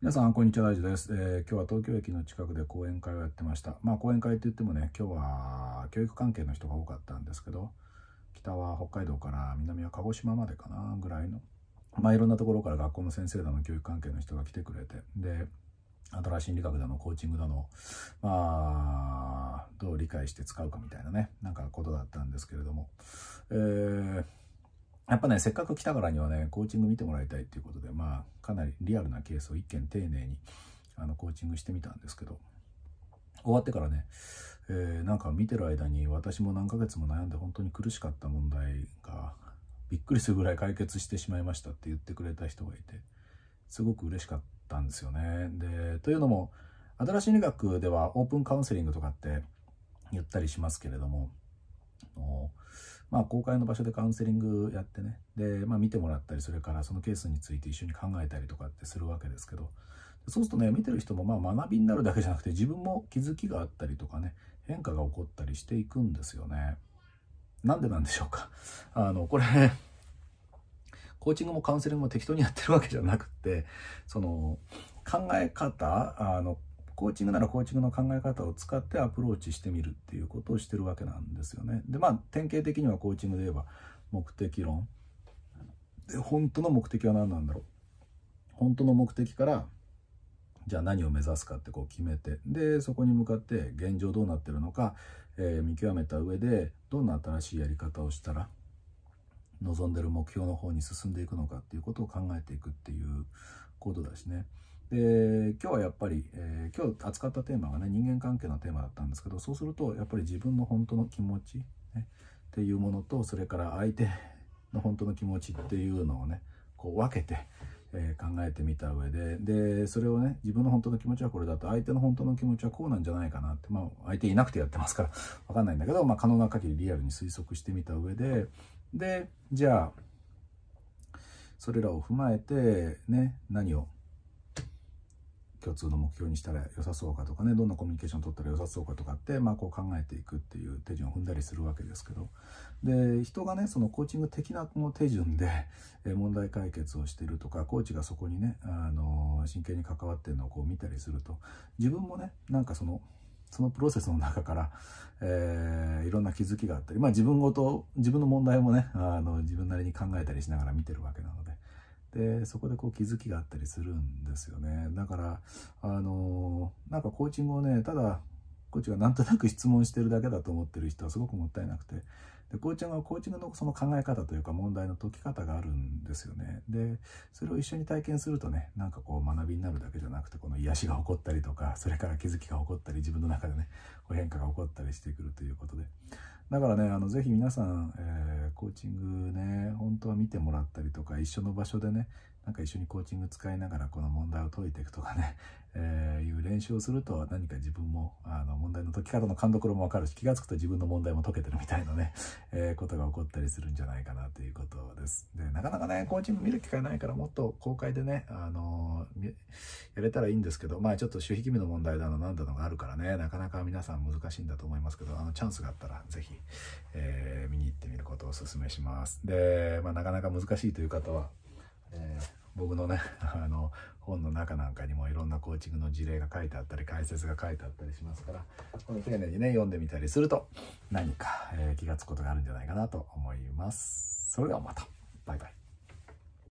皆さん、こんにちは、大地です、えー、今日は東京駅の近くで講演会をやってました。まあ、講演会って言ってもね、今日は教育関係の人が多かったんですけど、北は北海道から南は鹿児島までかな、ぐらいの、まあ、いろんなところから学校の先生だの、教育関係の人が来てくれて、で、新しい理学だの、コーチングだの、まあ、どう理解して使うかみたいなね、なんかことだったんですけれども、えーやっぱね、せっかく来たからにはね、コーチング見てもらいたいっていうことで、まあ、かなりリアルなケースを一件丁寧に、あの、コーチングしてみたんですけど、終わってからね、えー、なんか見てる間に私も何ヶ月も悩んで本当に苦しかった問題が、びっくりするぐらい解決してしまいましたって言ってくれた人がいて、すごく嬉しかったんですよね。で、というのも、新しい理学ではオープンカウンセリングとかって言ったりしますけれども、まあ、公開の場所でカウンセリングやってね、で、まあ、見てもらったり、それからそのケースについて一緒に考えたりとかってするわけですけど、そうするとね、見てる人もまあ学びになるだけじゃなくて、自分も気づきがあったりとかね、変化が起こったりしていくんですよね。なんでなんでしょうか。あの、これコーチングもカウンセリングも適当にやってるわけじゃなくて、その、考え方、あの、コーチングならコーチングの考え方を使ってアプローチしてみるっていうことをしてるわけなんですよね。でまあ典型的にはコーチングで言えば目的論で本当の目的は何なんだろう本当の目的からじゃあ何を目指すかってこう決めてでそこに向かって現状どうなってるのか、えー、見極めた上でどんな新しいやり方をしたら望んでる目標の方に進んでいくのかっていうことを考えていくっていうことだしねで今日はやっぱり、えー、今日扱ったテーマがね人間関係のテーマだったんですけどそうするとやっぱり自分の本当の気持ち、ね、っていうものとそれから相手の本当の気持ちっていうのをねこう分けて、えー、考えてみた上ででそれをね自分の本当の気持ちはこれだと相手の本当の気持ちはこうなんじゃないかなってまあ相手いなくてやってますから分かんないんだけど、まあ、可能な限りリアルに推測してみた上ででじゃあそれらを踏まえてね何を共通の目標にしたら良さそうかとかねどんなコミュニケーション取ったら良さそうかとかって、まあ、こう考えていくっていう手順を踏んだりするわけですけどで人がねそのコーチング的なこの手順で問題解決をしてるとかコーチがそこにねあの真剣に関わってるのをこう見たりすると自分もねなんかそのそのプロセスの中から、えー、いろんな気づきがあったり、まあ、自分ごと自分の問題もねあの自分なりに考えたりしながら見てるわけなので。でそこでこう気づきがあったりするんですよねだからあのなんかコーチングをねただこっちがなんとなく質問してるだけだと思ってる人はすごくもったいなくてでコーチングはコーチングのその考え方というか問題の解き方があるんですよねでそれを一緒に体験するとねなんかこう学びになるだけじゃなくてこの癒しが起こったりとかそれから気づきが起こったり自分の中でねこう変化が起こったりしてくるということでだからねあのぜひ皆さん、えー、コーチングね本当は見てもらったりとか一緒の場所でねなんか一緒にコーチング使いながらこの問題を解いていくとかね、えー、いう練習をすると何か自分もあの問題の解き方の勘どころも分かるし気が付くと自分の問題も解けてるみたいなねえー、ことが起こったりするんじゃないかなということです。で、なかなかね、コーチング見る機会ないからもっと公開でね、あのー、やれたらいいんですけど、まあちょっと守秘義務の問題だの何だのがあるからね、なかなか皆さん難しいんだと思いますけど、あの、チャンスがあったらぜひ、えー、見に行ってみることをお勧めします。で、まあなかなか難しいという方は、え僕のね、あの、本の中なんかにもいろんなコーチングの事例が書いてあったり、解説が書いてあったりしますから、この丁寧にね、読んでみたりすると、何か、えー、気がつくことがあるんじゃないかなと思います。それではまた。バイバイ。